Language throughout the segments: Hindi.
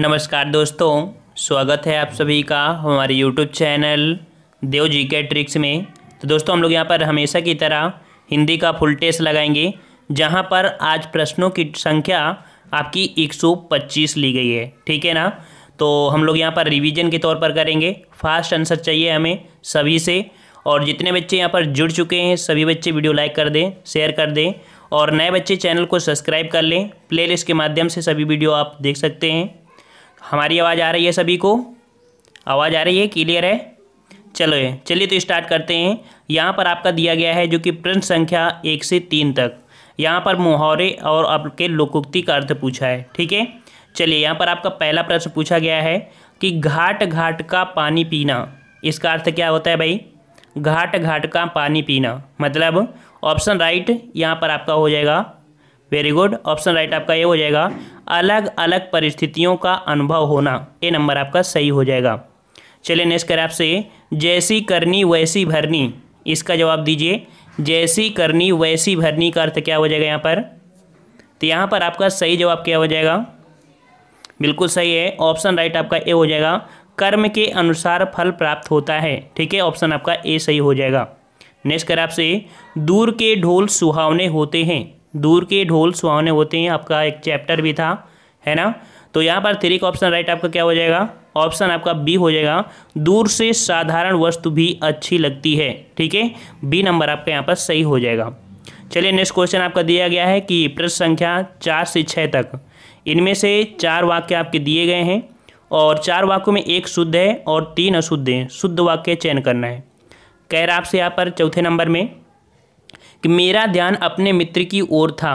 नमस्कार दोस्तों स्वागत है आप सभी का हमारे यूट्यूब चैनल देव जी के ट्रिक्स में तो दोस्तों हम लोग यहाँ पर हमेशा की तरह हिंदी का फुल टेस्ट लगाएंगे जहाँ पर आज प्रश्नों की संख्या आपकी 125 ली गई है ठीक है ना तो हम लोग यहाँ पर रिवीजन के तौर पर करेंगे फास्ट आंसर चाहिए हमें सभी से और जितने बच्चे यहाँ पर जुड़ चुके हैं सभी बच्चे वीडियो लाइक कर दें शेयर कर दें और नए बच्चे चैनल को सब्सक्राइब कर लें प्लेलिस्ट के माध्यम से सभी वीडियो आप देख सकते हैं हमारी आवाज़ आ रही है सभी को आवाज़ आ रही है क्लियर है चलो ये चलिए तो स्टार्ट करते हैं यहाँ पर आपका दिया गया है जो कि प्रश्न संख्या एक से तीन तक यहाँ पर मुहावरे और आपके लोकोक्ति का अर्थ पूछा है ठीक है चलिए यहाँ पर आपका पहला प्रश्न पूछा गया है कि घाट घाट का पानी पीना इसका अर्थ क्या होता है भाई घाट घाट का पानी पीना मतलब ऑप्शन राइट यहाँ पर आपका हो जाएगा वेरी गुड ऑप्शन राइट आपका ये हो जाएगा अलग अलग परिस्थितियों का अनुभव होना ये नंबर आपका सही हो जाएगा चलिए नेक्स्ट कर आपसे जैसी करनी वैसी भरनी इसका जवाब दीजिए जैसी करनी वैसी भरनी का अर्थ क्या हो जाएगा यहाँ पर तो यहाँ पर आपका सही जवाब क्या हो जाएगा बिल्कुल सही है ऑप्शन राइट आपका ए हो जाएगा कर्म के अनुसार फल प्राप्त होता है ठीक है ऑप्शन आपका ए सही हो जाएगा नेक्स्ट कर आपसे दूर के ढोल सुहावने होते हैं दूर के ढोल सुहावने होते हैं आपका एक चैप्टर भी था है ना तो यहाँ पर थ्री का ऑप्शन राइट आपका क्या हो जाएगा ऑप्शन आपका बी हो जाएगा दूर से साधारण वस्तु भी अच्छी लगती है ठीक है बी नंबर आपका यहाँ पर सही हो जाएगा चलिए नेक्स्ट क्वेश्चन आपका दिया गया है कि प्रश्न संख्या चार से छः तक इनमें से चार वाक्य आपके दिए गए हैं और चार वाक्यों में एक शुद्ध है और तीन अशुद्ध हैं शुद्ध वाक्य चयन करना है कह रहा आपसे यहाँ पर चौथे नंबर में कि मेरा ध्यान अपने मित्र की ओर था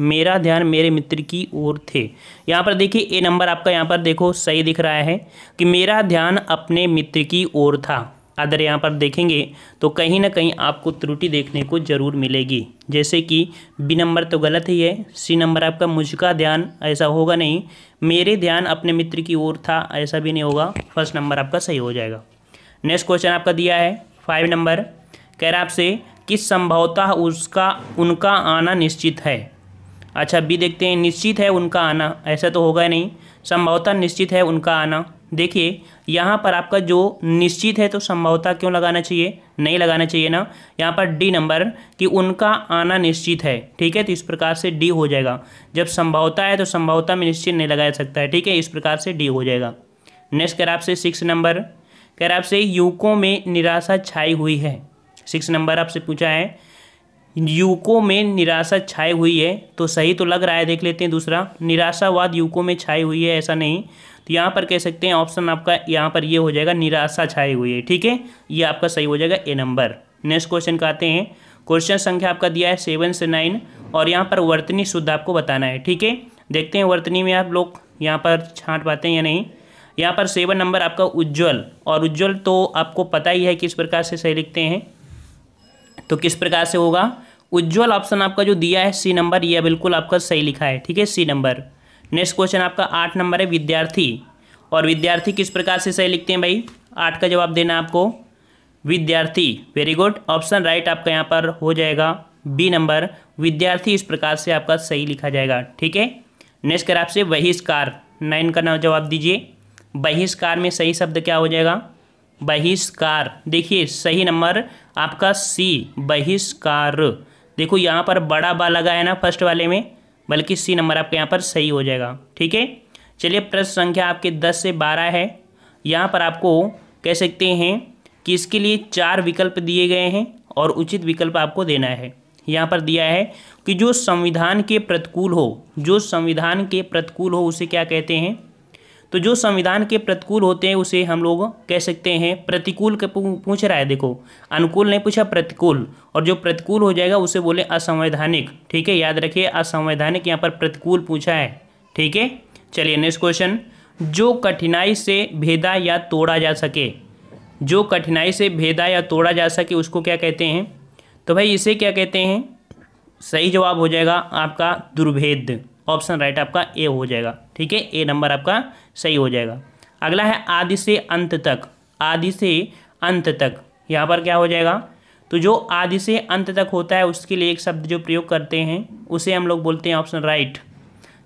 मेरा ध्यान मेरे मित्र की ओर थे यहाँ पर देखिए ए नंबर आपका यहाँ पर देखो सही दिख रहा है कि मेरा ध्यान अपने मित्र की ओर था अदर यहाँ पर देखेंगे तो कहीं ना कहीं आपको त्रुटि देखने को ज़रूर मिलेगी जैसे कि बी नंबर तो गलत ही है सी नंबर आपका मुझका ध्यान ऐसा होगा नहीं मेरे ध्यान अपने मित्र की ओर था ऐसा भी नहीं होगा फर्स्ट नंबर आपका सही हो जाएगा नेक्स्ट क्वेश्चन आपका दिया है फाइव नंबर कह रहा आपसे किस संभवतः उसका उनका आना निश्चित है अच्छा बी देखते हैं निश्चित है उनका आना ऐसा तो होगा नहीं संभवतः निश्चित है उनका आना देखिए यहाँ पर आपका जो निश्चित है तो संभवतः क्यों लगाना चाहिए नहीं लगाना चाहिए ना यहाँ पर डी नंबर कि उनका आना निश्चित है ठीक है तो इस प्रकार से डी हो जाएगा जब संभवता है तो संभवता में निश्चित नहीं लगाया सकता है ठीक है इस प्रकार से डी हो जाएगा नेक्स्ट कह रहा आपसे सिक्स नंबर कह रहा आपसे युवकों में निराशा छाई हुई है सिक्स नंबर आपसे पूछा है युवकों में निराशा छाई हुई है तो सही तो लग रहा है देख लेते हैं दूसरा निराशावाद युवकों में छाई हुई है ऐसा नहीं तो यहाँ पर कह सकते हैं ऑप्शन आपका यहाँ पर ये हो जाएगा निराशा छाई हुई है ठीक है ये आपका सही हो जाएगा ए नंबर नेक्स्ट क्वेश्चन का आते हैं क्वेश्चन संख्या आपका दिया है सेवन से नाइन और यहाँ पर वर्तनी शुद्ध आपको बताना है ठीक है देखते हैं वर्तनी में आप लोग यहाँ पर छाँट पाते हैं या नहीं यहाँ पर सेवन नंबर आपका उज्ज्वल और उज्ज्वल तो आपको पता ही है किस प्रकार से सही लिखते हैं तो किस प्रकार से होगा उज्ज्वल ऑप्शन आपका जो दिया है सी नंबर यह बिल्कुल आपका सही लिखा है ठीक है सी नंबर नेक्स्ट क्वेश्चन आपका आठ नंबर है विद्यार्थी और विद्यार्थी किस प्रकार से सही लिखते हैं भाई आठ का जवाब देना आपको विद्यार्थी वेरी गुड ऑप्शन राइट आपका यहाँ पर हो जाएगा बी नंबर विद्यार्थी इस प्रकार से आपका सही लिखा जाएगा ठीक है नेक्स्ट कर आपसे बहिष्कार नाइन का नाम जवाब दीजिए बहिष्कार में सही शब्द क्या हो जाएगा बहिष्कार देखिए सही नंबर आपका सी बहिष्कार देखो यहाँ पर बड़ा बा लगा है ना फर्स्ट वाले में बल्कि सी नंबर आपके यहाँ पर सही हो जाएगा ठीक है चलिए प्रश्न संख्या आपके दस से बारह है यहाँ पर आपको कह सकते हैं कि इसके लिए चार विकल्प दिए गए हैं और उचित विकल्प आपको देना है यहाँ पर दिया है कि जो संविधान के प्रतिकूल हो जो संविधान के प्रतिकूल हो उसे क्या कहते हैं तो जो संविधान के प्रतिकूल होते हैं उसे हम लोग कह सकते हैं प्रतिकूल के पूछ रहा है देखो अनुकूल नहीं पूछा प्रतिकूल और जो प्रतिकूल हो जाएगा उसे बोले असंवैधानिक ठीक है याद रखिए असंवैधानिक यहाँ पर प्रतिकूल पूछा है ठीक है चलिए नेक्स्ट क्वेश्चन जो कठिनाई से भेदा या तोड़ा जा सके जो कठिनाई से भेदा या तोड़ा जा सके उसको क्या कहते हैं तो भाई इसे क्या कहते हैं सही जवाब हो जाएगा आपका दुर्भेद ऑप्शन राइट आपका ए हो जाएगा ठीक है ए नंबर आपका सही हो जाएगा अगला है आदि से अंत तक आदि से अंत तक यहाँ पर क्या हो जाएगा तो जो आदि से अंत तक होता है उसके लिए एक शब्द जो प्रयोग करते हैं उसे हम लोग बोलते हैं ऑप्शन राइट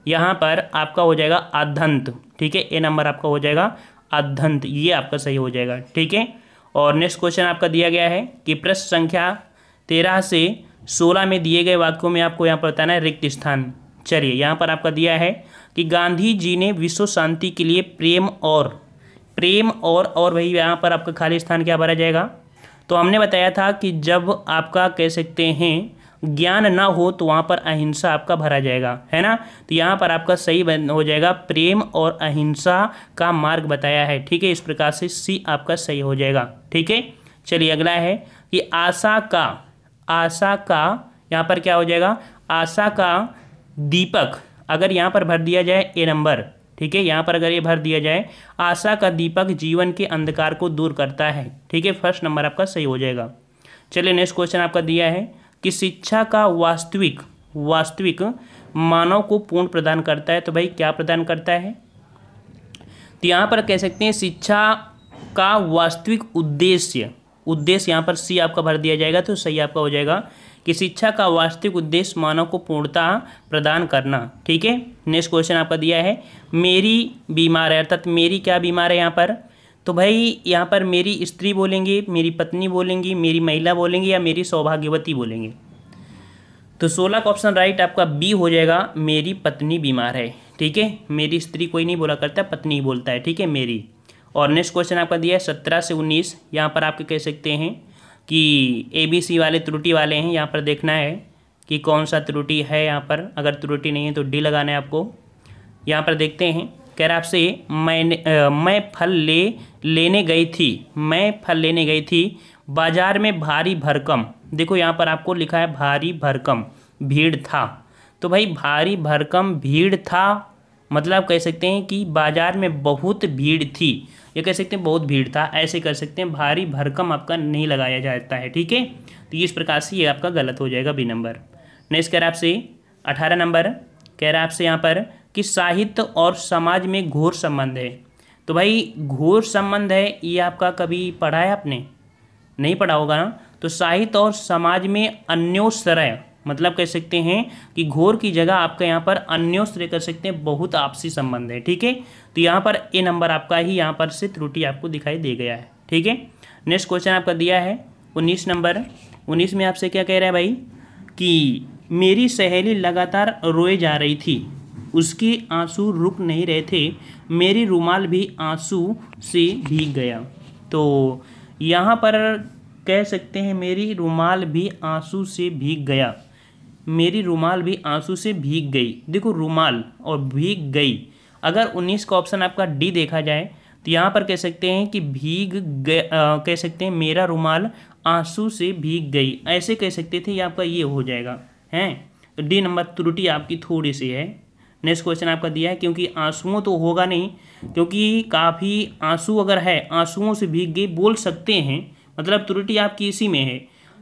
यहाँ पर आपका हो जाएगा अध्यंत ठीक है ए नंबर आपका हो जाएगा अध्यंत ये आपका सही हो जाएगा ठीक है और नेक्स्ट क्वेश्चन आपका दिया गया है कि प्रश्न संख्या तेरह से सोलह में दिए गए वाक्यों में आपको यहाँ पर बताना है रिक्त स्थान चलिए यहाँ पर आपका दिया है कि गांधी जी ने विश्व शांति के लिए प्रेम और प्रेम और और वही यहाँ पर आपका खाली स्थान क्या भरा जाएगा तो हमने बताया था कि जब आपका कह सकते हैं ज्ञान ना हो तो वहाँ पर अहिंसा आपका भरा जाएगा है ना तो यहाँ पर आपका सही हो जाएगा प्रेम और अहिंसा का मार्ग बताया है ठीक है इस प्रकार से सी आपका सही हो जाएगा ठीक है चलिए अगला है कि आशा का आशा का यहाँ पर क्या हो जाएगा आशा का दीपक अगर यहाँ पर भर दिया जाए ए नंबर ठीक है यहाँ पर अगर ये भर दिया जाए आशा का दीपक जीवन के अंधकार को दूर करता है ठीक है फर्स्ट नंबर आपका सही हो जाएगा चलिए नेक्स्ट क्वेश्चन आपका दिया है कि शिक्षा का वास्तविक वास्तविक मानव को पूर्ण प्रदान करता है तो भाई क्या प्रदान करता है तो यहाँ पर कह सकते हैं शिक्षा का वास्तविक उद्देश्य उद्देश्य यहाँ पर सी आपका भर दिया जाएगा तो सही आपका हो जाएगा कि शिक्षा का वास्तविक उद्देश्य मानव को पूर्णता प्रदान करना ठीक है नेक्स्ट क्वेश्चन आपका दिया है मेरी बीमार है अर्थात मेरी क्या बीमार है यहाँ पर तो भाई यहाँ पर मेरी स्त्री बोलेंगे मेरी पत्नी बोलेंगी मेरी महिला बोलेंगे या मेरी सौभाग्यवती बोलेंगे तो सोलह का ऑप्शन राइट आपका बी हो जाएगा मेरी पत्नी बीमार है ठीक है मेरी स्त्री कोई नहीं बोला करता पत्नी ही बोलता है ठीक है मेरी और नेक्स्ट क्वेश्चन आपका दिया है सत्रह से उन्नीस यहाँ पर आपके कह सकते हैं कि ए बी सी वाले त्रुटि वाले हैं यहाँ पर देखना है कि कौन सा त्रुटि है यहाँ पर अगर त्रुटि नहीं है तो डी लगाना है आपको यहाँ पर देखते हैं कह रहा आपसे मैंने मैं फल ले लेने गई थी मैं फल लेने गई थी बाजार में भारी भरकम देखो यहाँ पर आपको लिखा है भारी भरकम भीड़ था तो भाई भारी भरकम भीड़ था मतलब आप कह सकते हैं कि बाज़ार में बहुत भीड़ थी ये कह सकते हैं बहुत भीड़ था ऐसे कर सकते हैं भारी भरकम आपका नहीं लगाया जाता है ठीक है तो इस प्रकार से ये आपका गलत हो जाएगा बी नंबर नेक्स्ट कह रहा आपसे अठारह नंबर कह रहा आपसे यहाँ पर कि साहित्य और समाज में घोर संबंध है तो भाई घोर संबंध है ये आपका कभी पढ़ा है आपने नहीं पढ़ा होगा ना तो साहित्य और समाज में अन्योसरय मतलब कह सकते हैं कि घोर की जगह आपका यहाँ पर अन्योश्रय कर सकते हैं बहुत आपसी संबंध है ठीक है तो यहाँ पर ए नंबर आपका ही यहाँ पर से त्रुटि आपको दिखाई दे गया है ठीक है नेक्स्ट क्वेश्चन आपका दिया है उन्नीस नंबर उन्नीस में आपसे क्या कह रहा है भाई कि मेरी सहेली लगातार रोए जा रही थी उसके आंसू रुक नहीं रहे थे मेरी रुमाल भी आंसू से भीग गया तो यहाँ पर कह सकते हैं मेरी रुमाल भी आंसू से भीग गया मेरी रुमाल भी आंसू से भीग गई देखो रुमाल और भीग गई अगर उन्नीस का ऑप्शन आपका डी देखा जाए तो यहाँ पर कह सकते हैं कि भीग गए कह सकते हैं मेरा रुमाल आंसू से भीग गई ऐसे कह सकते थे ये आपका ये हो जाएगा हैं तो डी नंबर त्रुटि आपकी थोड़ी सी है नेक्स्ट क्वेश्चन आपका दिया है क्योंकि आंसुओं तो होगा नहीं क्योंकि काफ़ी आंसू अगर है आंसुओं से भीग गई बोल सकते हैं मतलब त्रुटि आपकी इसी में है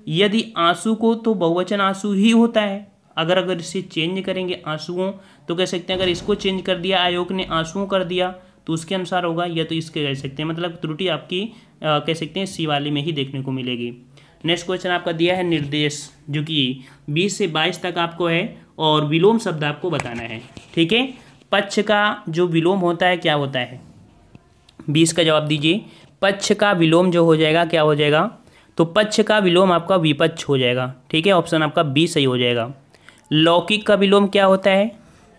यदि आंसू को तो बहुवचन आंसू ही होता है अगर अगर इसे चेंज करेंगे आंसुओं तो कह सकते हैं अगर इसको चेंज कर दिया आयोग ने आंसुओं कर दिया तो उसके अनुसार होगा या तो इसके कह सकते हैं मतलब त्रुटि आपकी कह सकते हैं सी वाले में ही देखने को मिलेगी नेक्स्ट क्वेश्चन आपका दिया है निर्देश जो कि बीस से बाईस तक आपको है और विलोम शब्द आपको बताना है ठीक है पक्ष का जो विलोम होता है क्या होता है बीस का जवाब दीजिए पक्ष का विलोम जो हो जाएगा क्या हो जाएगा तो पक्ष का विलोम आपका विपक्ष हो जाएगा ठीक है ऑप्शन आपका बी सही हो जाएगा लौकिक का विलोम क्या होता है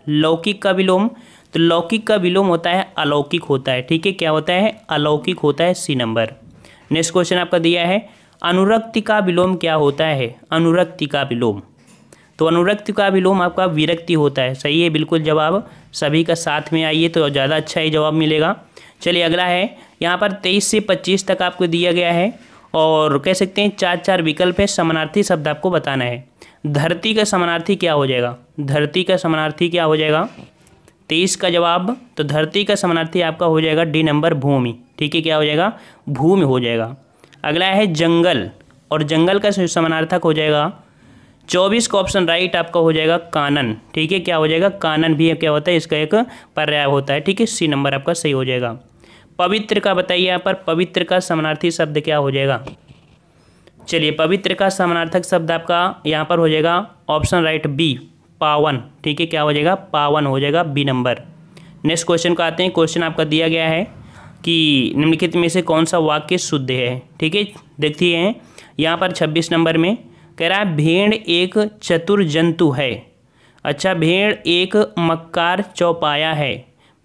लौकिक का विलोम तो लौकिक का विलोम होता है अलौकिक होता है ठीक है क्या होता है अलौकिक होता है सी नंबर नेक्स्ट क्वेश्चन आपका दिया है अनुरक्ति का विलोम क्या होता है अनुरक्ति का विलोम तो अनुरक्ति का विलोम आपका विरक्ति होता है सही है बिल्कुल जवाब सभी का साथ में आइए तो ज़्यादा अच्छा ही जवाब मिलेगा चलिए अगला है यहाँ पर तेईस से पच्चीस तक आपको दिया गया है और कह सकते हैं चार चार विकल्प है समानार्थी शब्द आपको बताना है धरती का समानार्थी क्या हो जाएगा धरती का समानार्थी क्या हो जाएगा तेईस का जवाब तो धरती का समानार्थी आपका हो जाएगा डी नंबर भूमि ठीक है क्या हो जाएगा भूमि हो जाएगा अगला है जंगल और जंगल का समानार्थक हो जाएगा चौबीस का ऑप्शन राइट आपका हो जाएगा कानन ठीक है क्या हो जाएगा कानन भी क्या होता है इसका एक पर्याय होता है ठीक है सी नंबर आपका सही हो जाएगा पवित्र का बताइए यहाँ पर पवित्र का समानार्थी शब्द क्या हो जाएगा चलिए पवित्र का समानार्थक शब्द आपका यहाँ पर हो जाएगा ऑप्शन राइट बी पावन ठीक है क्या हो जाएगा पावन हो जाएगा बी नंबर नेक्स्ट क्वेश्चन को आते हैं क्वेश्चन आपका दिया गया है कि निम्नलिखित में से कौन सा वाक्य शुद्ध है ठीक है देखती है यहाँ पर छब्बीस नंबर में कह रहा है भेड़ एक चतुर जंतु है अच्छा भेड़ एक मक्कार चौपाया है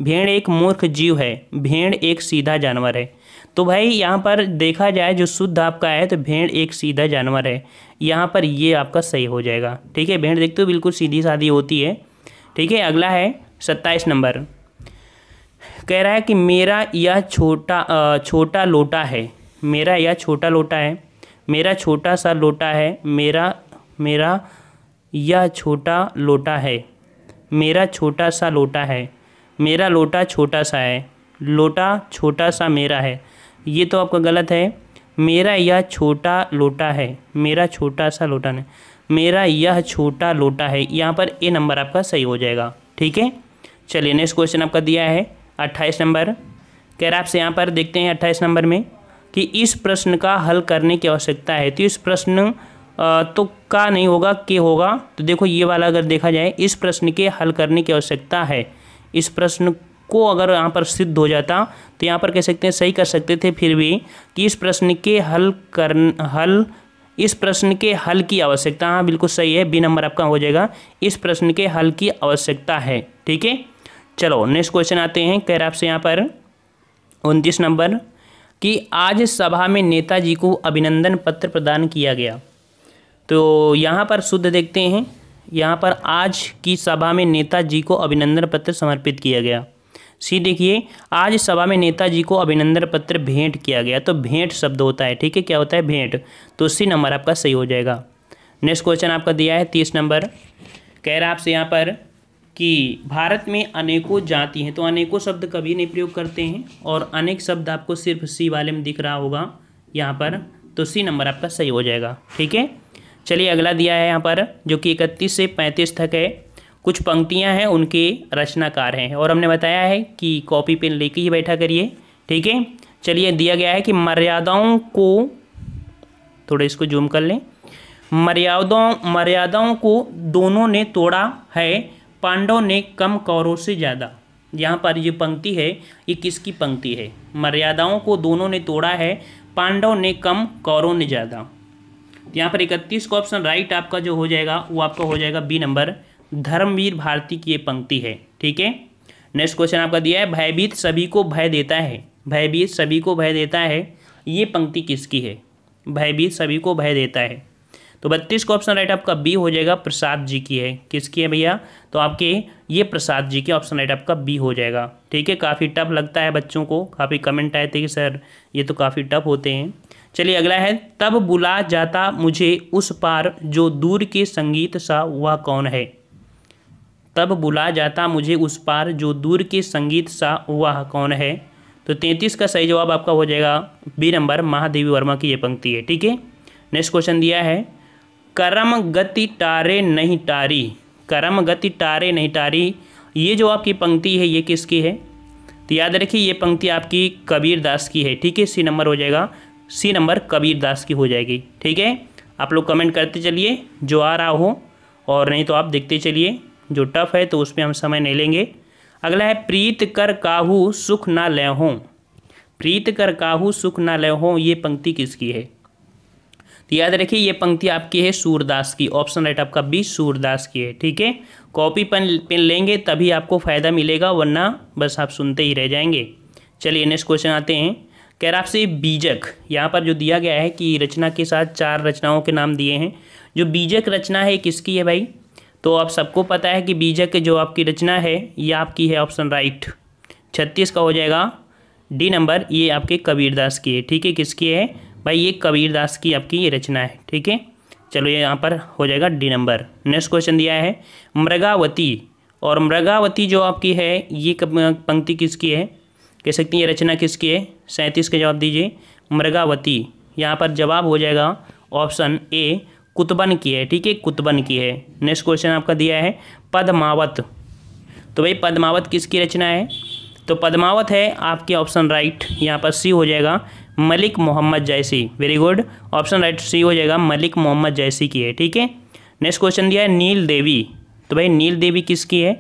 भेड़ एक मूर्ख जीव है भेड़ एक सीधा जानवर है तो भाई यहाँ पर देखा जाए जो शुद्ध आपका है तो भेड़ एक सीधा जानवर है यहाँ पर ये आपका सही हो जाएगा ठीक है भेड़ देखते हो बिल्कुल सीधी साधी होती है ठीक है अगला है सत्ताईस नंबर कह रहा है कि मेरा यह छोटा छोटा लोटा है मेरा यह छोटा लोटा है मेरा छोटा सा लोटा है मेरा मेरा यह छोटा लोटा है मेरा छोटा सा लोटा है मेरा लोटा छोटा सा है लोटा छोटा सा मेरा है ये तो आपका गलत है मेरा यह छोटा लोटा है मेरा छोटा सा लोटा नहीं मेरा यह छोटा लोटा है यहाँ पर ए नंबर आपका सही हो जाएगा ठीक है चलिए नेक्स्ट क्वेश्चन आपका दिया है अट्ठाईस नंबर कह रहा आपसे यहाँ पर देखते हैं अट्ठाईस नंबर में कि इस प्रश्न का हल करने की आवश्यकता है तो इस प्रश्न तो का नहीं होगा के होगा तो देखो ये वाला अगर देखा जाए इस प्रश्न के हल करने की आवश्यकता है इस प्रश्न को अगर यहाँ पर सिद्ध हो जाता तो यहाँ पर कह सकते हैं सही कर सकते थे फिर भी कि इस प्रश्न के हल कर हल इस प्रश्न के हल की आवश्यकता हाँ बिल्कुल सही है बी नंबर आपका हो जाएगा इस प्रश्न के हल की आवश्यकता है ठीक है चलो नेक्स्ट क्वेश्चन आते हैं कह रहा आपसे यहाँ पर उनतीस नंबर कि आज सभा में नेताजी को अभिनंदन पत्र प्रदान किया गया तो यहाँ पर शुद्ध देखते हैं यहाँ पर आज की सभा में नेताजी को अभिनंदन पत्र समर्पित किया गया सी देखिए आज सभा में नेताजी को अभिनंदन पत्र भेंट किया गया तो भेंट शब्द होता है ठीक है क्या होता है भेंट तो सी नंबर आपका सही हो जाएगा नेक्स्ट क्वेश्चन आपका दिया है तीस नंबर कह रहा आपसे यहाँ पर कि भारत में अनेकों जाति हैं तो अनेकों शब्द कभी नहीं प्रयोग करते हैं और अनेक शब्द आपको सिर्फ सी वाले में दिख रहा होगा यहाँ पर तो सी नंबर आपका सही हो जाएगा ठीक है चलिए अगला दिया है यहाँ पर जो कि इकतीस से पैंतीस तक है कुछ पंक्तियाँ हैं उनके रचनाकार हैं और हमने बताया है कि कॉपी पेन लेके ही बैठा करिए ठीक है चलिए दिया गया है कि मर्यादाओं को थोड़े इसको जूम कर लें मर्यादाओं मर्यादाओं को दोनों ने तोड़ा है पांडव ने कम कौरों से ज़्यादा यहाँ पर ये पंक्ति है ये किसकी पंक्ति है मर्यादाओं को दोनों ने तोड़ा है पांडवों ने कम कौरों ने ज़्यादा यहाँ पर इकतीस का ऑप्शन राइट आपका जो हो जाएगा वो आपका हो जाएगा बी नंबर धर्मवीर भारती की ये पंक्ति है ठीक है नेक्स्ट क्वेश्चन आपका दिया है भयभीत सभी को भय देता है भयभीत सभी को भय देता है ये पंक्ति किसकी है भयभीत सभी को भय देता है तो बत्तीस का ऑप्शन राइट आपका बी हो जाएगा प्रसाद जी की है किसकी है भैया तो आपके ये प्रसाद जी के ऑप्शन राइट आपका बी हो जाएगा ठीक है काफ़ी टफ लगता है बच्चों को काफ़ी कमेंट आए थे कि सर ये तो काफ़ी टफ होते हैं चलिए अगला है तब बुला जाता मुझे उस पार जो दूर के संगीत सा वह कौन है तब बुला जाता मुझे उस पार जो दूर के संगीत सा वह कौन है तो तैंतीस का सही जवाब आपका हो जाएगा बी नंबर महादेवी वर्मा की ये पंक्ति है ठीक है नेक्स्ट क्वेश्चन दिया है करम गति टारे नहीं टारी करम गति टारे नहीं टारी ये जो आपकी पंक्ति है ये किसकी है तो याद रखिए ये पंक्ति आपकी कबीर दास की है ठीक है सी नंबर हो जाएगा सी नंबर कबीरदास की हो जाएगी ठीक है आप लोग कमेंट करते चलिए जो आ रहा हो और नहीं तो आप देखते चलिए जो टफ है तो उसमें हम समय नहीं लेंगे अगला है प्रीत कर काहू सुख ना लय हो प्रीत कर काहू सुख ना लय हो ये पंक्ति किसकी है तो याद रखिए ये पंक्ति आपकी है सूरदास की ऑप्शन राइट आपका बी सूरदास की है ठीक है कॉपी पेन पेन लेंगे तभी आपको फ़ायदा मिलेगा वरना बस आप सुनते ही रह जाएंगे चलिए नेक्स्ट क्वेश्चन आते हैं कह रहा आपसे बीजक यहाँ पर जो दिया गया है कि रचना के साथ चार रचनाओं के नाम दिए हैं जो बीजक रचना है किसकी है भाई तो आप सबको पता है कि बीजक जो आपकी रचना है ये आपकी है ऑप्शन राइट छत्तीस का हो जाएगा डी नंबर ये आपके कबीरदास की है ठीक है किसकी है भाई ये कबीरदास की आपकी ये रचना है ठीक है चलो ये यहाँ पर हो जाएगा डी नंबर नेक्स्ट क्वेश्चन दिया है मृगावती और मृगावती जो आपकी है ये पंक्ति किसकी है कह सकती हैं ये रचना किसकी है सैंतीस का जवाब दीजिए मृगावती यहाँ पर जवाब हो जाएगा ऑप्शन ए कुतबन की है ठीक है कुतबन की है नेक्स्ट क्वेश्चन आपका दिया है पद्मावत तो भाई पद्मावत किसकी रचना है तो पद्मावत है आपके ऑप्शन राइट यहाँ पर सी हो जाएगा मलिक मोहम्मद जैसी very good option right C हो जाएगा मलिक मोहम्मद जैसी की है ठीक है नेक्स्ट क्वेश्चन दिया है नील देवी तो भाई नील देवी किसकी है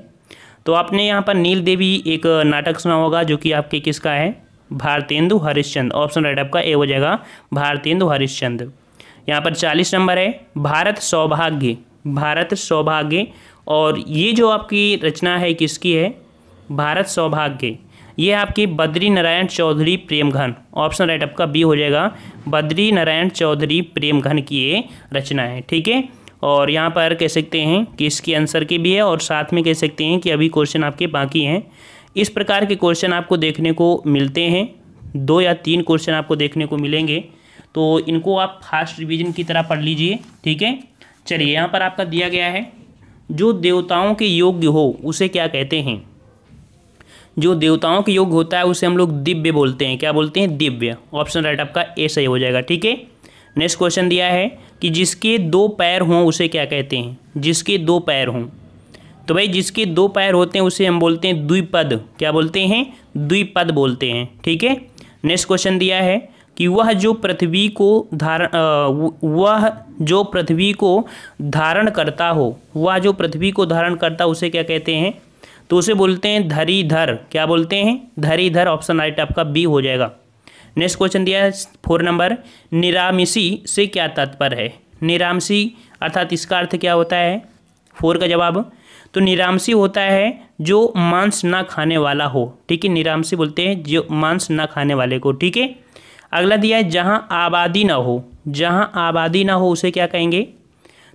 तो आपने यहाँ पर नील देवी एक नाटक सुना होगा जो कि आपके किसका है भारतेंदु हरिश्चंद ऑप्शन राइट आपका ए हो जाएगा भारतेंदु हरिश्चंद यहाँ पर चालीस नंबर है भारत सौभाग्य भारत सौभाग्य और ये जो आपकी रचना है किसकी है भारत सौभाग्य ये आपकी बद्री नारायण चौधरी प्रेमघन ऑप्शन राइट आपका बी हो जाएगा बद्री नारायण चौधरी प्रेमघन की ये रचना है ठीक है और यहाँ पर कह सकते हैं कि इसकी आंसर की भी है और साथ में कह सकते हैं कि अभी क्वेश्चन आपके बाकी हैं इस प्रकार के क्वेश्चन आपको देखने को मिलते हैं दो या तीन क्वेश्चन आपको देखने को मिलेंगे तो इनको आप फास्ट रिवीजन की तरह पढ़ लीजिए ठीक है चलिए यहाँ पर आपका दिया गया है जो देवताओं के योग्य हो उसे क्या कहते हैं जो देवताओं के योग होता है उसे हम लोग दिव्य बोलते हैं क्या बोलते हैं दिव्य ऑप्शन राइट आपका ए सही हो जाएगा ठीक है नेक्स्ट क्वेश्चन दिया है कि जिसके दो पैर हों उसे क्या कहते हैं जिसके दो पैर हों तो भाई जिसके दो पैर होते हैं उसे हम बोलते हैं द्विपद क्या बोलते हैं द्विपद बोलते हैं ठीक है नेक्स्ट क्वेश्चन दिया है कि वह जो पृथ्वी को धारण वह जो पृथ्वी को धारण करता हो वह जो पृथ्वी को धारण करता उसे क्या कहते हैं तो उसे बोलते हैं धरीधर क्या बोलते हैं धरीधर ऑप्शन राइट आपका बी हो जाएगा नेक्स्ट क्वेश्चन दिया है फोर नंबर निरामिशी से क्या तात्पर्य है निरामसी अर्थात इसका अर्थ क्या होता है फोर का जवाब तो निरामसी होता है जो मांस ना खाने वाला हो ठीक है निरामसी बोलते हैं जो मांस ना खाने वाले को ठीक है अगला दिया है जहाँ आबादी ना हो जहाँ आबादी ना हो उसे क्या कहेंगे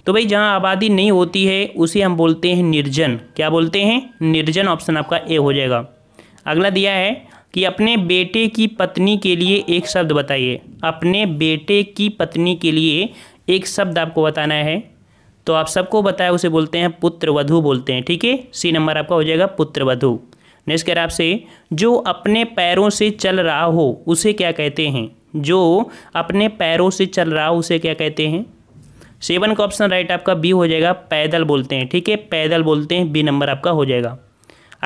तो भाई जहाँ आबादी नहीं होती है उसे हम बोलते हैं निर्जन क्या बोलते हैं निर्जन ऑप्शन आपका ए हो जाएगा अगला दिया है कि अपने बेटे की पत्नी के लिए एक शब्द बताइए अपने बेटे की पत्नी के लिए एक शब्द आपको बताना है तो आप सबको बताया उसे बोलते हैं पुत्रवधु बोलते हैं ठीक है सी नंबर आपका हो जाएगा वधु नेक्स्ट कह रहा आपसे जो अपने पैरों से चल रहा हो उसे क्या कहते हैं जो अपने पैरों से चल रहा हो उसे क्या कहते हैं सेवन का ऑप्शन राइट आपका बी हो जाएगा पैदल बोलते हैं ठीक है पैदल बोलते हैं बी नंबर आपका हो जाएगा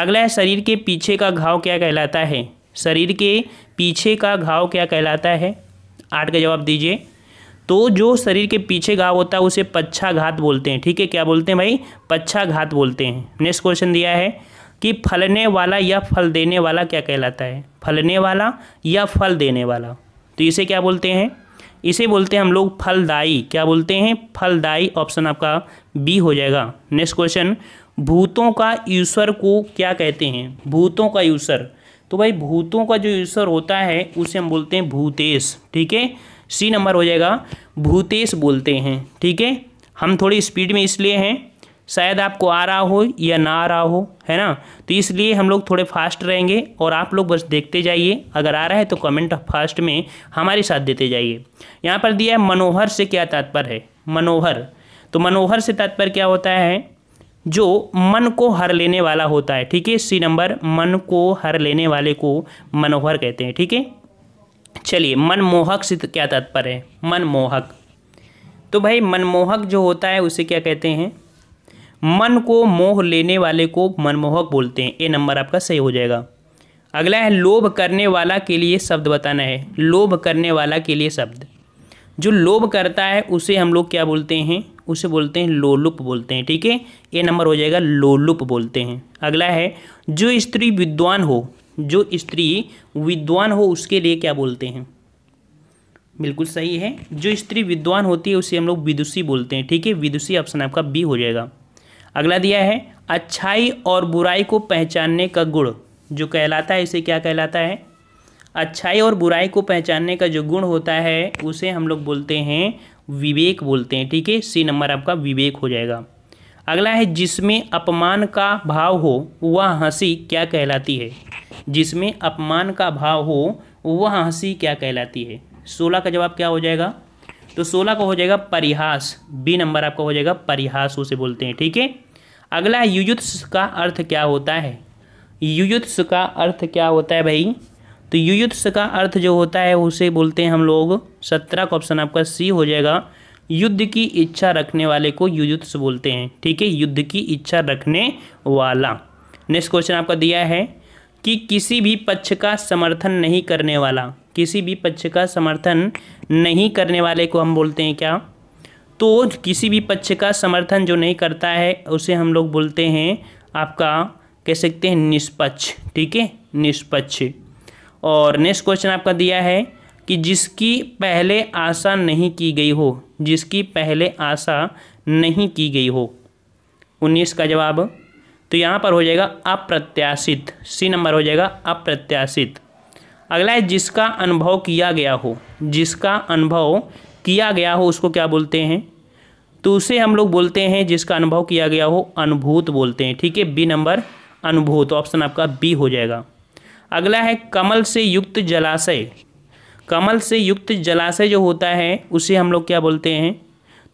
अगला है शरीर के पीछे का घाव क्या कहलाता है शरीर के पीछे का घाव क्या कहलाता है आठ का जवाब दीजिए तो जो शरीर के पीछे घाव होता है उसे पच्छाघात बोलते हैं ठीक है क्या बोलते हैं भाई पच्छाघात बोलते हैं नेक्स्ट क्वेश्चन दिया है कि फलने वाला या फल देने वाला क्या कहलाता है फलने वाला या फल देने वाला तो इसे क्या बोलते हैं इसे बोलते हैं हम लोग फलदाई क्या बोलते हैं फलदाई ऑप्शन आपका बी हो जाएगा नेक्स्ट क्वेश्चन भूतों का ईश्वर को क्या कहते हैं भूतों का ईश्वर तो भाई भूतों का जो ईश्वर होता है उसे हम बोलते हैं भूतेश ठीक है सी नंबर हो जाएगा भूतेश बोलते हैं ठीक है हम थोड़ी स्पीड में इसलिए हैं शायद आपको आ रहा हो या ना आ रहा हो है ना तो इसलिए हम लोग थोड़े फास्ट रहेंगे और आप लोग बस देखते जाइए अगर आ रहा है तो कमेंट फास्ट में हमारे साथ देते जाइए यहाँ पर दिया है मनोहर से क्या तात्पर्य है मनोहर तो मनोहर से तात्पर्य क्या होता है जो मन को हर लेने वाला होता है ठीक है सी नंबर मन को हर लेने वाले को मनोहर कहते हैं ठीक है चलिए मनमोहक से तो क्या तात्पर्य है मनमोहक तो भाई मनमोहक जो होता है उसे क्या कहते हैं मन को मोह लेने वाले को मनमोहक बोलते हैं ये नंबर आपका सही हो जाएगा अगला है लोभ करने वाला के लिए शब्द बताना है लोभ करने वाला के लिए शब्द जो लोभ करता है उसे हम लोग क्या बोलते हैं उसे बोलते हैं लोलुप बोलते हैं ठीक है ये नंबर हो जाएगा लोलुप बोलते हैं अगला है जो स्त्री विद्वान हो जो स्त्री विद्वान हो उसके लिए क्या बोलते हैं बिल्कुल सही है जो स्त्री विद्वान होती है उसे हम लोग विदुषी बोलते हैं ठीक है विदुषी ऑप्शन आपका बी हो जाएगा अगला दिया है अच्छाई और बुराई को पहचानने का गुण जो कहलाता है इसे क्या कहलाता है अच्छाई और बुराई को पहचानने का जो गुण होता है उसे हम लोग बोलते हैं विवेक बोलते हैं ठीक है सी नंबर आपका विवेक हो जाएगा अगला है जिसमें अपमान का भाव हो वह हंसी क्या कहलाती है जिसमें अपमान का भाव हो वह हंसी क्या कहलाती है सोलह का जवाब क्या हो जाएगा तो सोलह का हो जाएगा परिहास बी नंबर आपका हो जाएगा परिहास उसे बोलते हैं ठीक है ठीके? अगला युयुत्स का अर्थ क्या होता है युयुत्स का अर्थ क्या होता है भाई तो युयुत्स का अर्थ जो होता है उसे बोलते हैं हम लोग सत्रह का ऑप्शन आपका सी हो जाएगा युद्ध की इच्छा रखने वाले को युयुत्स बोलते हैं ठीक है युद्ध की इच्छा रखने वाला नेक्स्ट क्वेश्चन आपका दिया है कि किसी भी पक्ष का समर्थन नहीं करने वाला किसी भी पक्ष का समर्थन नहीं करने वाले को हम बोलते हैं क्या तो किसी भी पक्ष का समर्थन जो नहीं करता है उसे हम लोग बोलते हैं आपका कह सकते हैं निष्पक्ष ठीक है निष्पक्ष और नेक्स्ट क्वेश्चन आपका दिया है कि जिसकी पहले आशा नहीं की गई हो जिसकी पहले आशा नहीं की गई हो उन्नीस का जवाब तो यहाँ पर हो जाएगा अप्रत्याशित सी नंबर हो जाएगा अप्रत्याशित अगला है जिसका अनुभव किया गया हो जिसका अनुभव किया गया हो उसको क्या बोलते हैं तो उसे हम लोग बोलते हैं जिसका अनुभव किया गया हो अनुभूत बोलते हैं ठीक है बी नंबर अनुभूत ऑप्शन आपका बी हो जाएगा अगला है कमल से युक्त जलाशय कमल से युक्त जलाशय जो होता है उसे हम लोग क्या बोलते हैं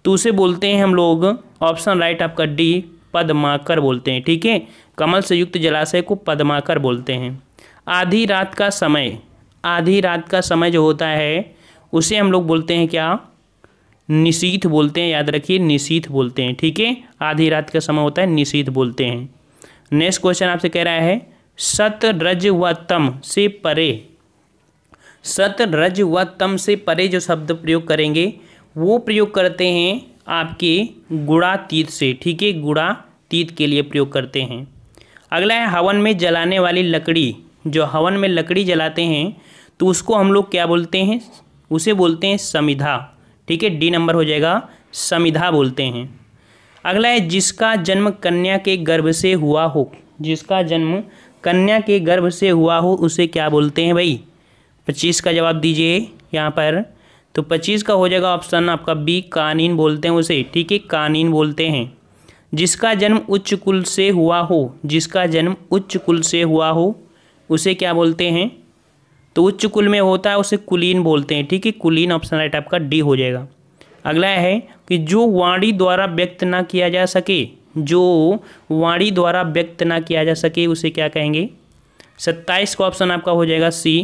तो उसे बोलते हैं हम लोग ऑप्शन राइट आपका डी पदमाकर बोलते हैं ठीक है कमल से युक्त जलाशय को पदमाकर बोलते हैं आधी रात का समय आधी रात का समय जो होता है उसे हम लोग बोलते हैं क्या निशीथ बोलते हैं याद रखिए निशीथ बोलते हैं ठीक है आधी रात का समय होता है निशीथ बोलते हैं नेक्स्ट क्वेश्चन आपसे कह रहा है सत रज व तम से परे सत रज व तम से परे जो शब्द प्रयोग करेंगे वो प्रयोग करते हैं आपके गुड़ातीत से ठीक है गुड़ातीत के लिए प्रयोग करते हैं अगला है हवन में जलाने वाली लकड़ी जो हवन में लकड़ी जलाते हैं तो उसको हम लोग क्या बोलते हैं उसे बोलते हैं समिधा ठीक है डी नंबर हो जाएगा समिधा बोलते हैं अगला है जिसका जन्म कन्या के गर्भ से हुआ हो जिसका जन्म कन्या के गर्भ से हुआ हो उसे क्या बोलते हैं भाई पच्चीस का जवाब दीजिए यहाँ पर तो पच्चीस का हो जाएगा ऑप्शन आपका बी कानीन बोलते हैं उसे ठीक है कानीन बोलते हैं जिसका जन्म उच्च कुल से हुआ हो जिसका जन्म उच्च कुल से हुआ हो उसे क्या बोलते हैं तो उच्च कुल में होता है उसे कुलीन बोलते हैं ठीक है कुलीन ऑप्शन राइट आपका डी हो जाएगा अगला है कि जो वाणी द्वारा व्यक्त ना किया जा सके जो वाणी द्वारा व्यक्त ना किया जा सके उसे क्या कहेंगे सत्ताईस का ऑप्शन आपका हो जाएगा सी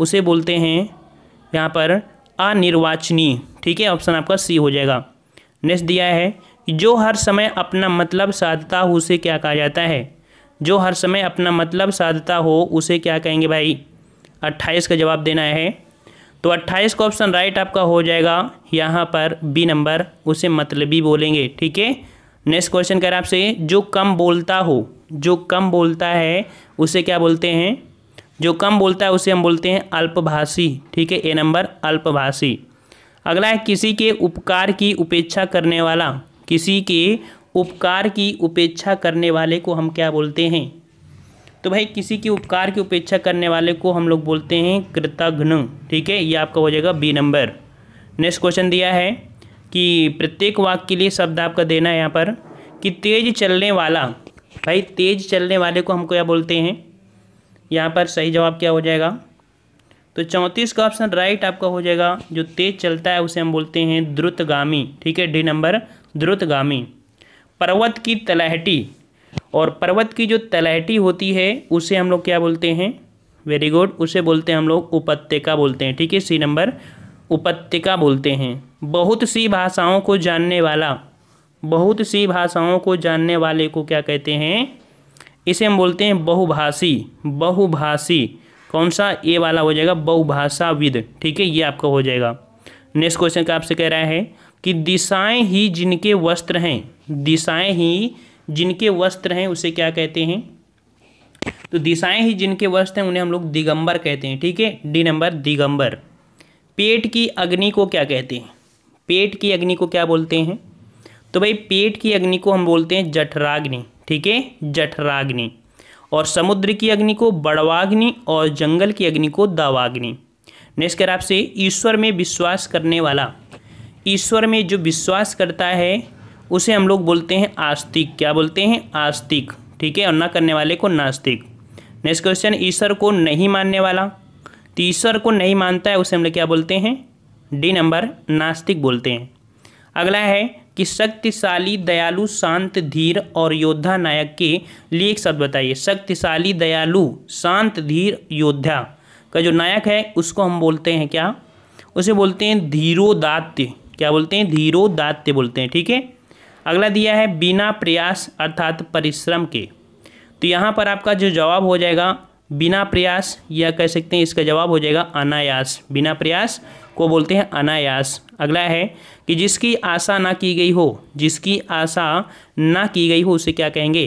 उसे बोलते हैं यहाँ पर अनिर्वाचनीय ठीक है ऑप्शन आपका सी हो जाएगा नेक्स्ट दिया है जो हर समय अपना मतलब साधता हो उसे क्या कहा जाता है जो हर समय अपना मतलब साधता हो उसे क्या कहेंगे भाई अट्ठाईस का जवाब देना है तो अट्ठाईस का ऑप्शन राइट आपका हो जाएगा यहाँ पर बी नंबर उसे मतलबी बोलेंगे ठीक है नेक्स्ट क्वेश्चन कह हैं आपसे जो कम बोलता हो जो कम बोलता है उसे क्या बोलते हैं जो कम बोलता है उसे हम बोलते हैं अल्पभाषी ठीक है ए नंबर अल्पभाषी अगला है किसी के उपकार की उपेक्षा करने वाला किसी के उपकार की उपेक्षा करने वाले को हम क्या बोलते हैं तो भाई किसी के उपकार की उपेक्षा करने वाले को हम लोग बोलते हैं कृतघ्न ठीक है ये आपका हो जाएगा बी नंबर नेक्स्ट क्वेश्चन दिया है कि प्रत्येक वाक्य के लिए शब्द आपका देना है यहाँ पर कि तेज चलने वाला भाई तेज चलने वाले को हम क्या बोलते हैं यहाँ पर सही जवाब क्या हो जाएगा तो चौंतीस का ऑप्शन राइट आपका हो जाएगा जो तेज चलता है उसे हम बोलते हैं द्रुतगामी ठीक है डी नंबर द्रुतगामी पर्वत की तलहटी और पर्वत की जो तलहटी होती है उसे हम लोग क्या बोलते हैं वेरी गुड उसे बोलते हैं हम लोग उपत्यका बोलते हैं ठीक है सी नंबर उपत्यका बोलते हैं बहुत सी भाषाओं को जानने वाला बहुत सी भाषाओं को जानने वाले को क्या कहते हैं इसे हम बोलते हैं बहुभाषी बहुभाषी कौन सा ए वाला हो जाएगा बहुभाषाविद ठीक है ये आपका हो जाएगा नेक्स्ट क्वेश्चन का आपसे कह रहा है कि दिशाएं ही जिनके वस्त्र हैं दिशाएं ही जिनके वस्त्र हैं उसे क्या कहते हैं तो दिशाएं ही जिनके वस्त्र हैं उन्हें हम लोग दिगंबर कहते हैं ठीक है डी नंबर दिगंबर पेट की अग्नि को क्या कहते हैं पेट की अग्नि को क्या बोलते हैं तो भाई पेट की अग्नि को हम बोलते हैं जठराग्नि ठीक है जठराग्नि और समुद्र की अग्नि को बड़वाग्नि और जंगल की अग्नि को दावाग्नि नेक्स्ट कर आपसे ईश्वर में विश्वास करने वाला ईश्वर में जो विश्वास करता है उसे हम लोग बोलते हैं आस्तिक क्या बोलते हैं आस्तिक ठीक है और ना करने वाले को नास्तिक नेक्स्ट क्वेश्चन ईश्वर को नहीं मानने वाला तो ईश्वर को नहीं मानता है उसे हम लोग क्या बोलते हैं डी नंबर नास्तिक बोलते हैं अगला है कि शक्तिशाली दयालु शांत धीर और योद्धा नायक के लिए एक शब्द बताइए शक्तिशाली दयालु शांत धीर योद्धा का जो नायक है उसको हम बोलते हैं क्या उसे बोलते हैं धीरोदात्य क्या बोलते हैं धीरोदात्य बोलते हैं ठीक है अगला दिया है बिना प्रयास अर्थात परिश्रम के तो यहाँ पर आपका जो जवाब हो जाएगा बिना प्रयास या कह सकते हैं इसका जवाब हो जाएगा अनायास बिना प्रयास को बोलते हैं अनायास अगला है कि जिसकी आशा ना की गई हो जिसकी आशा ना की गई हो उसे क्या कहेंगे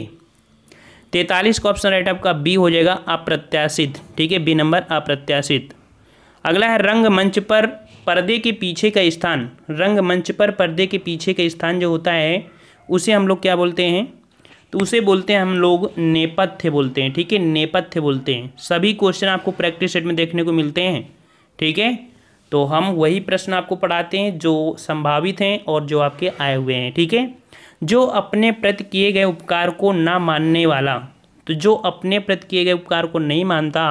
तैतालीस का ऑप्शन राइट आपका बी हो जाएगा अप्रत्याशित ठीक है बी नंबर अप्रत्याशित अगला है रंगमंच पर पर्दे के पीछे का स्थान रंगमंच पर पर्दे के पीछे का स्थान जो होता है उसे हम लोग क्या बोलते हैं तो उसे बोलते हैं हम लोग नेपथ्य बोलते हैं ठीक है नेपथ्य बोलते हैं सभी क्वेश्चन आपको प्रैक्टिस सेट में देखने को मिलते हैं ठीक है तो हम वही प्रश्न आपको पढ़ाते हैं जो संभावित हैं और जो आपके आए हुए हैं ठीक है जो अपने प्रति किए गए उपकार को ना मानने वाला तो जो अपने प्रति किए गए उपकार को नहीं मानता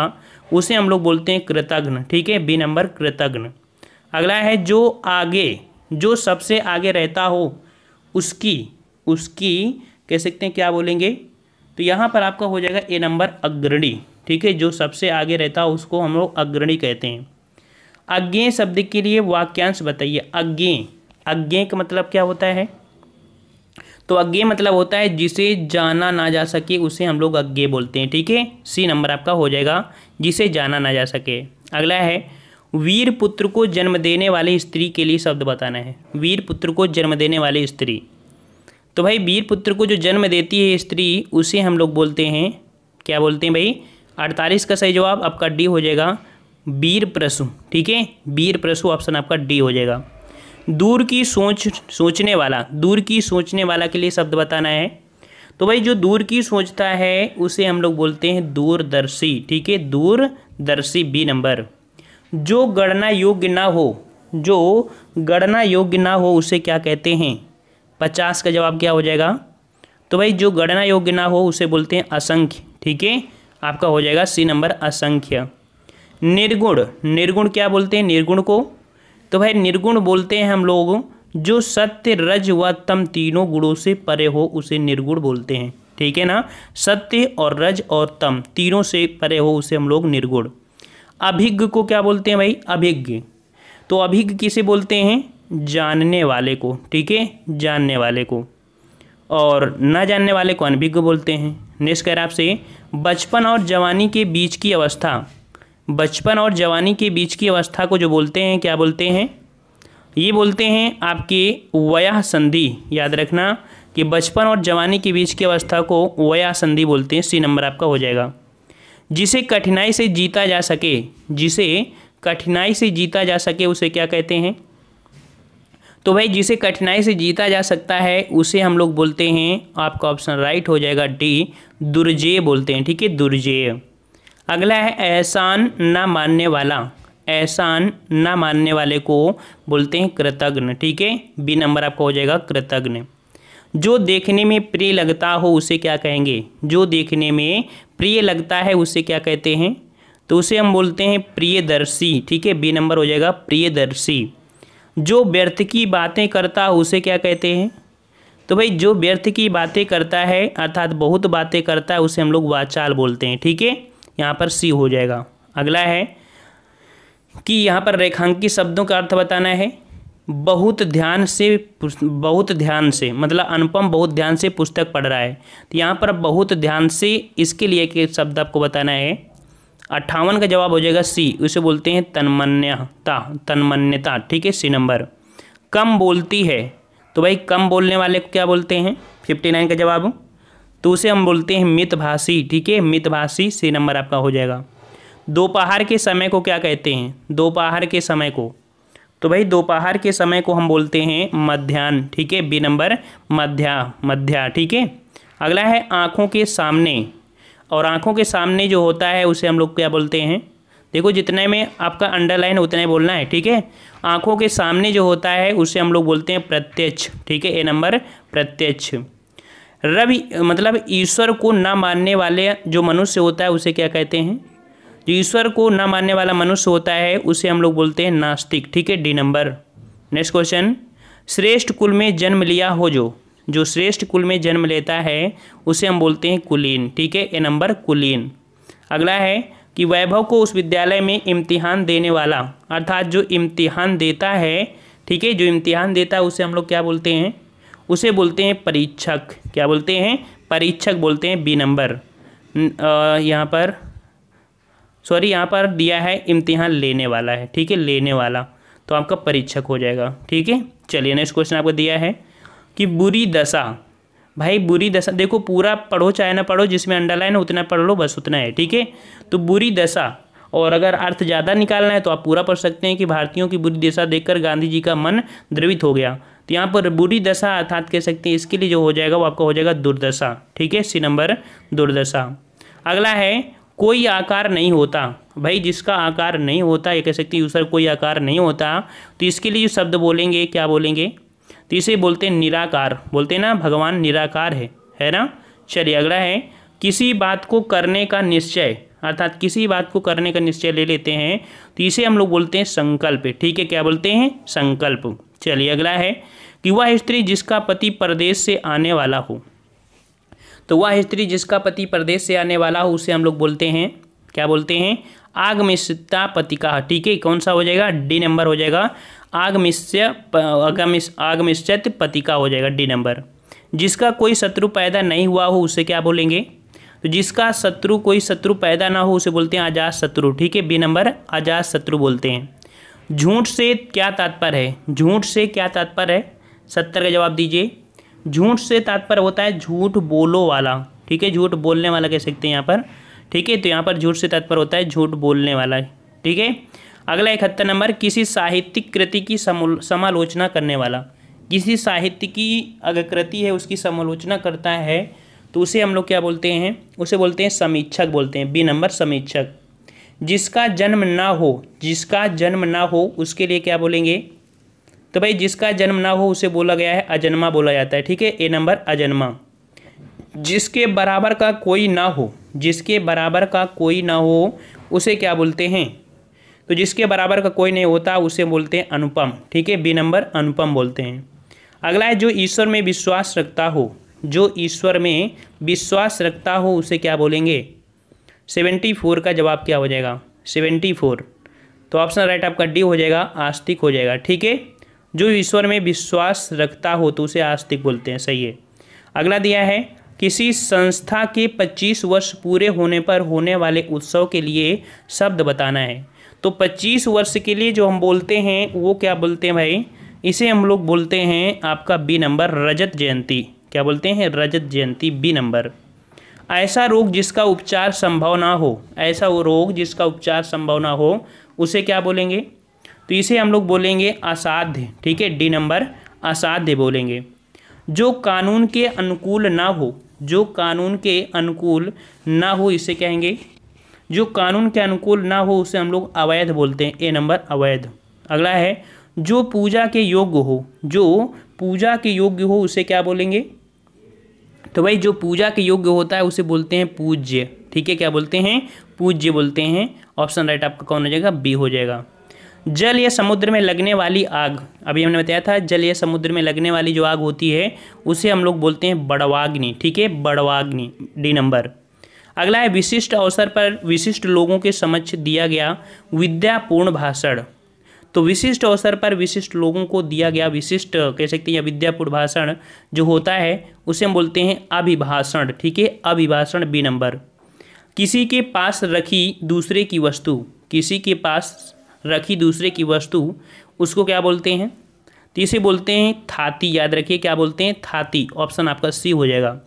उसे हम लोग बोलते हैं कृतघ्न ठीक है बी नंबर कृतघ्न अगला है जो आगे जो सबसे आगे रहता हो उसकी उसकी कह सकते हैं क्या बोलेंगे तो यहाँ पर आपका हो जाएगा ए नंबर अग्रणी ठीक है जो सबसे आगे रहता हो उसको हम लोग अग्रणी कहते हैं अज्ञे शब्द के लिए वाक्यांश बताइए अज्ञे अज्ञे का मतलब क्या होता है तो अज्ञे मतलब होता है जिसे जाना ना जा सके उसे हम लोग अज्ञे बोलते हैं ठीक है सी नंबर आपका हो जाएगा जिसे जाना ना जा सके अगला है वीर पुत्र को जन्म देने वाले स्त्री के लिए शब्द बताना है वीर पुत्र को जन्म देने वाले स्त्री तो भाई वीर पुत्र को जो जन्म देती है स्त्री उसे हम लोग बोलते हैं क्या बोलते हैं भाई अड़तालीस का सही जवाब आपका डी हो जाएगा वीर प्रसु ठीक है वीर प्रसु ऑप्शन आपका डी हो जाएगा दूर की सोच सोचने वाला दूर की सोचने वाला के लिए शब्द बताना है तो भाई जो दूर की सोचता है उसे हम लोग बोलते हैं दूरदर्शी ठीक है दूरदर्शी बी नंबर जो गणना योग्य ना हो जो गणना योग्य ना हो उसे क्या कहते हैं पचास का जवाब क्या हो जाएगा तो भाई जो गणना योग्य ना हो उसे बोलते हैं असंख्य ठीक है आपका हो जाएगा सी नंबर असंख्य निर्गुण निर्गुण क्या बोलते हैं निर्गुण को तो भाई निर्गुण बोलते हैं हम लोग जो सत्य रज व तम तीनों गुणों से परे हो उसे निर्गुण बोलते हैं ठीक है ना सत्य और रज और तम तीनों से परे हो उसे हम लोग निर्गुण अभिज्ञ को क्या बोलते हैं भाई अभिज्ञ तो अभिज्ञ किसे बोलते हैं जानने वाले को ठीक है जानने वाले को और न जानने वाले को अनभिज्ञ बोलते हैं नेक्स्ट कह आपसे बचपन और जवानी के बीच की अवस्था बचपन और जवानी के बीच की अवस्था को जो बोलते हैं क्या बोलते हैं ये बोलते हैं आपके वया संधि याद रखना कि बचपन और जवानी के बीच की अवस्था को वया संधि बोलते हैं सी नंबर आपका हो जाएगा जिसे कठिनाई से जीता जा सके जिसे कठिनाई से जीता जा सके उसे क्या कहते हैं तो भाई जिसे कठिनाई से जीता जा सकता है उसे हम लोग बोलते हैं आपका ऑप्शन राइट हो जाएगा डी दुर्जेय बोलते हैं ठीक है दुर्जेय अगला है एहसान ना मानने वाला एहसान ना मानने वाले को बोलते हैं कृतज्ञ ठीक है बी नंबर आपका हो जाएगा कृतज्ञ जो देखने में प्रिय लगता हो उसे क्या कहेंगे जो देखने में प्रिय लगता है उसे क्या कहते हैं तो उसे हम बोलते हैं प्रियदर्शी ठीक है बी नंबर हो जाएगा प्रियदर्शी जो व्यर्थ की बातें करता हो उसे क्या कहते हैं तो भाई जो व्यर्थ की बातें करता है अर्थात बहुत बातें करता है उसे हम लोग वाचाल बोलते हैं ठीक है यहाँ पर सी हो जाएगा अगला है कि यहाँ पर रेखांकित शब्दों का अर्थ बताना है बहुत ध्यान से बहुत ध्यान से मतलब अनुपम बहुत ध्यान से पुस्तक पढ़ रहा है तो यहाँ पर बहुत ध्यान से इसके लिए के शब्द आपको बताना है अट्ठावन का जवाब हो जाएगा सी उसे बोलते हैं तन्मन्यता तन्मन्यता ठीक है सी नंबर कम बोलती है तो भाई कम बोलने वाले को क्या बोलते हैं फिफ्टी नाइन का जवाब तो उसे हम बोलते हैं मितभाषी ठीक है मितभाषी से नंबर आपका हो जाएगा दोपहर के समय को क्या कहते हैं दोपहर के समय को तो भाई दोपहर के समय को हम बोलते हैं मध्यान्ह ठीक है बी नंबर मध्या मध्या ठीक है अगला है आँखों के सामने और आँखों के सामने जो होता है उसे हम लोग क्या बोलते हैं देखो जितने में आपका अंडरलाइन ही बोलना है ठीक है आँखों के सामने जो होता है उसे हम लोग बोलते हैं प्रत्यक्ष ठीक है ए नंबर प्रत्यक्ष रवि मतलब ईश्वर को ना मानने वाले जो मनुष्य होता है उसे क्या कहते हैं जो ईश्वर को ना मानने वाला मनुष्य होता है उसे हम लोग बोलते हैं नास्तिक ठीक है डी नंबर नेक्स्ट क्वेश्चन श्रेष्ठ कुल में जन्म लिया हो जो जो श्रेष्ठ कुल में जन्म लेता है उसे हम बोलते हैं कुलीन ठीक है ए नंबर कुलीन अगला है कि वैभव को उस विद्यालय में इम्तिहान देने वाला अर्थात जो इम्तिहान देता है ठीक है जो इम्तिहान देता है उसे हम लोग क्या बोलते हैं उसे बोलते हैं परीक्षक क्या बोलते हैं परीक्षक बोलते हैं बी नंबर यहाँ पर सॉरी यहाँ पर दिया है इम्तिहान लेने वाला है ठीक है लेने वाला तो आपका परीक्षक हो जाएगा ठीक है चलिए नेक्स्ट क्वेश्चन आपको दिया है कि बुरी दशा भाई बुरी दशा देखो पूरा पढ़ो चाहे ना पढ़ो जिसमें अंडरलाइन है उतना पढ़ लो बस उतना है ठीक है तो बुरी दशा और अगर अर्थ ज़्यादा निकालना है तो आप पूरा पढ़ सकते हैं कि भारतीयों की बुरी दशा देखकर गांधी जी का मन द्रवित हो गया तो यहाँ पर बुरी दशा अर्थात कह सकते हैं इसके लिए जो हो जाएगा वो आपका हो जाएगा दुर्दशा ठीक है सी नंबर दुर्दशा अगला है कोई आकार नहीं होता भाई जिसका आकार नहीं होता ये कह सकते हैं यूसर कोई आकार नहीं होता तो इसके लिए जो शब्द बोलेंगे क्या बोलेंगे तो इसे बोलते हैं निराकार बोलते हैं ना भगवान निराकार है है ना चलिए अगला है किसी बात को करने का निश्चय अर्थात किसी बात को करने का निश्चय ले लेते हैं तो इसे हम लोग बोलते हैं संकल्प ठीक है क्या बोलते हैं संकल्प चलिए अगला है कि वह स्त्री जिसका पति प्रदेश से आने वाला हो तो वह स्त्री जिसका पति प्रदेश से आने वाला हो उसे हम लोग बोलते हैं क्या बोलते हैं आगमिष्यता पतिका ठीक है कौन सा हो जाएगा डी नंबर हो जाएगा आगमिष्य आगमिष आगमिष्यत पतिका हो जाएगा डी नंबर जिसका कोई शत्रु पैदा नहीं हुआ हो उसे क्या बोलेंगे तो जिसका शत्रु कोई शत्रु पैदा ना हो उसे बोलते हैं आजाद शत्रु ठीक है बी नंबर आजाद शत्रु बोलते हैं झूठ से क्या तात्पर्य है झूठ से क्या तात्पर्य है सत्तर का जवाब दीजिए झूठ से तात्पर्य होता है झूठ बोलो वाला ठीक है झूठ बोलने वाला कह सकते हैं यहाँ पर ठीक है तो यहाँ पर झूठ से तात्पर्य होता है झूठ बोलने वाला ठीक है अगला इकहत्तर नंबर किसी साहित्यिक कृति की समालोचना करने वाला किसी साहित्य की अगर कृति है उसकी समालोचना करता है तो उसे हम लोग क्या बोलते हैं उसे बोलते हैं समीक्षक बोलते हैं बी नंबर समीक्षक जिसका जन्म ना हो जिसका जन्म ना हो उसके लिए क्या बोलेंगे तो भाई जिसका जन्म ना हो उसे बोला गया है अजन्मा बोला जाता है ठीक है ए नंबर अजन्मा जिसके बराबर का कोई ना हो जिसके बराबर का कोई ना हो उसे क्या बोलते हैं तो जिसके बराबर का कोई नहीं होता उसे बोलते हैं अनुपम ठीक है बी नंबर अनुपम बोलते हैं अगला है जो ईश्वर में विश्वास रखता हो जो ईश्वर में विश्वास रखता हो उसे क्या बोलेंगे सेवेंटी फोर का जवाब क्या हो जाएगा सेवेंटी फोर तो ऑप्शन राइट आपका डी हो जाएगा आस्तिक हो जाएगा ठीक है जो ईश्वर में विश्वास रखता हो तो उसे आस्तिक बोलते हैं सही है अगला दिया है किसी संस्था के 25 वर्ष पूरे होने पर होने वाले उत्सव के लिए शब्द बताना है तो 25 वर्ष के लिए जो हम बोलते हैं वो क्या बोलते हैं भाई इसे हम लोग बोलते हैं आपका बी नंबर रजत जयंती क्या बोलते हैं रजत जयंती बी नंबर ऐसा रोग जिसका उपचार संभव ना हो ऐसा वो रोग जिसका उपचार संभव ना हो उसे क्या बोलेंगे तो इसे हम लोग बोलेंगे असाध्य ठीक है डी नंबर असाध्य बोलेंगे जो कानून के अनुकूल ना हो जो कानून के अनुकूल ना हो इसे कहेंगे जो कानून के अनुकूल ना हो उसे हम लोग अवैध बोलते हैं ए नंबर अवैध अगला है जो पूजा के योग्य हो जो पूजा के योग्य हो उसे क्या बोलेंगे तो भाई जो पूजा के योग्य होता है उसे बोलते हैं पूज्य ठीक है क्या बोलते हैं पूज्य बोलते हैं ऑप्शन राइट आपका कौन हो जाएगा बी हो जाएगा जल या समुद्र में लगने वाली आग अभी हमने बताया था जल या समुद्र में लगने वाली जो आग होती है उसे हम लोग बोलते हैं बड़वाग्नि ठीक है बड़वाग्नि डी नंबर अगला है विशिष्ट अवसर पर विशिष्ट लोगों के समक्ष दिया गया विद्यापूर्ण भाषण तो विशिष्ट अवसर पर विशिष्ट लोगों को दिया गया विशिष्ट कह सकते हैं विद्यापूर्ण भाषण जो होता है उसे हम बोलते हैं अभिभाषण ठीक है अभिभाषण बी नंबर किसी के पास रखी दूसरे की वस्तु किसी के पास रखी दूसरे की वस्तु उसको क्या बोलते हैं तो इसे बोलते हैं थाती याद रखिए क्या बोलते हैं थाती ऑप्शन आपका सी हो जाएगा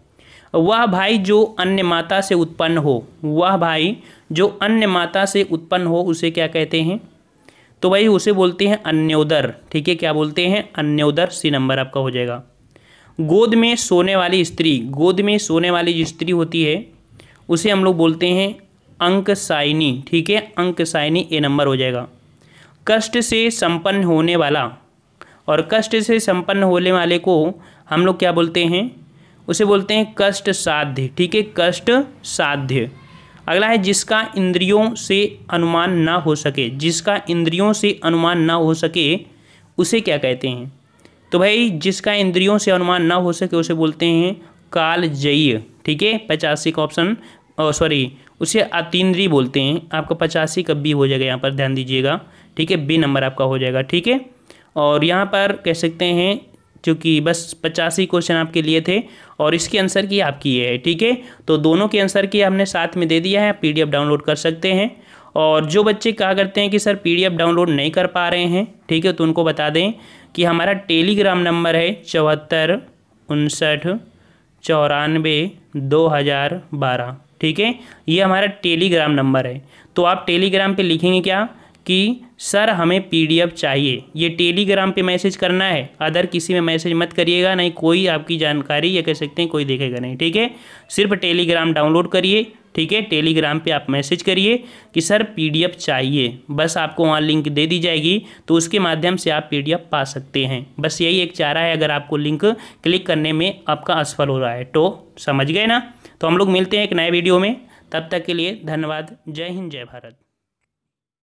वह भाई जो अन्य माता से उत्पन्न हो वह भाई जो अन्य माता से उत्पन्न हो उसे क्या कहते हैं तो भाई उसे बोलते हैं अन्योदर ठीक है क्या बोलते हैं अन्योदर सी नंबर आपका हो जाएगा गोद में सोने वाली स्त्री गोद में सोने वाली जो स्त्री होती है उसे हम लोग बोलते हैं अंक साइनी ठीक है अंक साइनी ए नंबर हो जाएगा कष्ट से संपन्न होने वाला और कष्ट से संपन्न होने वाले को हम लोग क्या बोलते हैं उसे बोलते हैं कष्ट साध्य ठीक है कष्ट साध्य अगला है जिसका इंद्रियों से अनुमान ना हो सके जिसका इंद्रियों से अनुमान ना हो सके उसे क्या कहते हैं तो भाई जिसका इंद्रियों से अनुमान ना हो सके उसे बोलते हैं काल जय ठीक है पचासी का ऑप्शन सॉरी उसे अतीन्द्रीय बोलते हैं आपका पचासी कब भी हो जाएगा यहाँ पर ध्यान दीजिएगा ठीक है बी नंबर आपका हो जाएगा ठीक है और यहाँ पर कह सकते हैं चूँकि बस पचासी क्वेश्चन आपके लिए थे और इसके आंसर की आपकी ये है ठीक है तो दोनों के आंसर की हमने साथ में दे दिया है पीडीएफ डाउनलोड कर सकते हैं और जो बच्चे कहा करते हैं कि सर पीडीएफ डाउनलोड नहीं कर पा रहे हैं ठीक है तो उनको बता दें कि हमारा टेलीग्राम नंबर है चौहत्तर उनसठ चौरानवे दो हज़ार बारह ठीक है ये हमारा टेलीग्राम नंबर है तो आप टेलीग्राम पे लिखेंगे क्या कि सर हमें पीडीएफ चाहिए ये टेलीग्राम पे मैसेज करना है अदर किसी में मैसेज मत करिएगा नहीं कोई आपकी जानकारी या कह सकते हैं कोई देखेगा नहीं ठीक है सिर्फ टेलीग्राम डाउनलोड करिए ठीक है टेलीग्राम पे आप मैसेज करिए कि सर पीडीएफ चाहिए बस आपको वहाँ लिंक दे दी जाएगी तो उसके माध्यम से आप पीडीएफ पा सकते हैं बस यही एक चारा है अगर आपको लिंक क्लिक करने में आपका असफल हो रहा है तो समझ गए ना तो हम लोग मिलते हैं एक नए वीडियो में तब तक के लिए धन्यवाद जय हिंद जय भारत